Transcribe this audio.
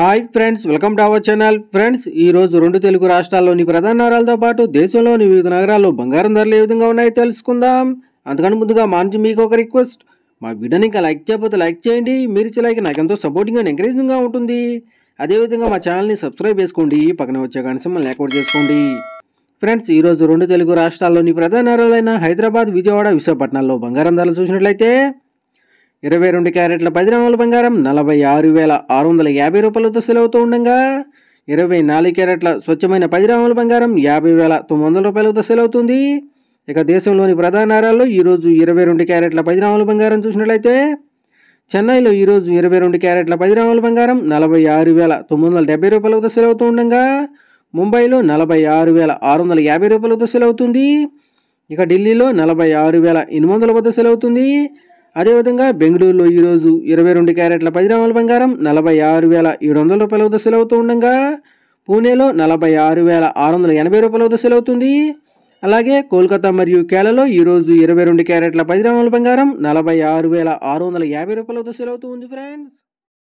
hi friends welcome to our channel friends ఈ రోజు రెండు తెలుగు రాష్ట్రాల్లోని ప్రధాన నగరాలతో పాటు దేశంలోని వివిధ నగరాల్లో బంగారం ధరలు ఏ విధంగా ఉన్నాయో తెలుసుకుందాం అందుకని ముందుగా మా నుంచి మీకు ఒక రిక్వెస్ట్ మా వీడియోని ఇంకా లైక్ చేయకపోతే లైక్ చేయండి మీరు ఇచ్చే లైక్ నాకు ఎంతో సపోర్టింగ్ అండ్ ఎంకరేజింగ్గా ఉంటుంది అదేవిధంగా మా ఛానల్ని సబ్స్క్రైబ్ చేసుకోండి పక్కన వచ్చే కనసం లేకపోతే చేసుకోండి ఫ్రెండ్స్ ఈరోజు రెండు తెలుగు రాష్ట్రాల్లోని ప్రధాన నగరాలైన హైదరాబాద్ విజయవాడ విశాఖపట్నంలో బంగారం ధరలు చూసినట్లయితే ఇరవై రెండు క్యారెట్ల పది గ్రాముల బంగారం నలభై ఆరు వేల ఆరు వందల యాభై రూపాయలతో సెలవుతూ ఉండగా ఇరవై నాలుగు క్యారెట్ల స్వచ్ఛమైన పది గ్రాముల బంగారం యాభై వేల తొమ్మిది వందల రూపాయలతో సెలవుతుంది ఇక దేశంలోని ప్రధాన నగరాల్లో ఈరోజు ఇరవై రెండు క్యారెట్ల పది గ్రాముల బంగారం చూసినట్లయితే చెన్నైలో ఈరోజు ఇరవై రెండు క్యారెట్ల పది గ్రాముల బంగారం నలభై ఆరు వేల తొమ్మిది వందల డెబ్బై రూపాయలతో సెలవుతూ ఉండగా ముంబైలో నలభై ఆరు వేల ఆరు వందల యాభై రూపాయలతో సెలవుతుంది ఇక ఢిల్లీలో నలభై ఆరు వేల ఎనిమిది వందల వద్ద సెలవుతుంది అదేవిధంగా బెంగళూరులో ఈరోజు ఇరవై రెండు క్యారెట్ల పది గ్రాముల బంగారం నలభై ఆరు వేల ఏడు వందల రూపాయల వద్ద సెలవుతూ ఉండగా పూణేలో నలభై ఆరు వేల ఆరు వందల ఎనభై రూపాయల వద్ద సెలవుతుంది అలాగే కోల్కతా మరియు కేరళలో ఈరోజు ఇరవై రెండు క్యారెట్ల పది గ్రాముల బంగారం నలభై ఆరు వేల ఆరు వందల యాభై రూపాయల వద్ద సెలవుతూ ఉంది ఫ్రెండ్స్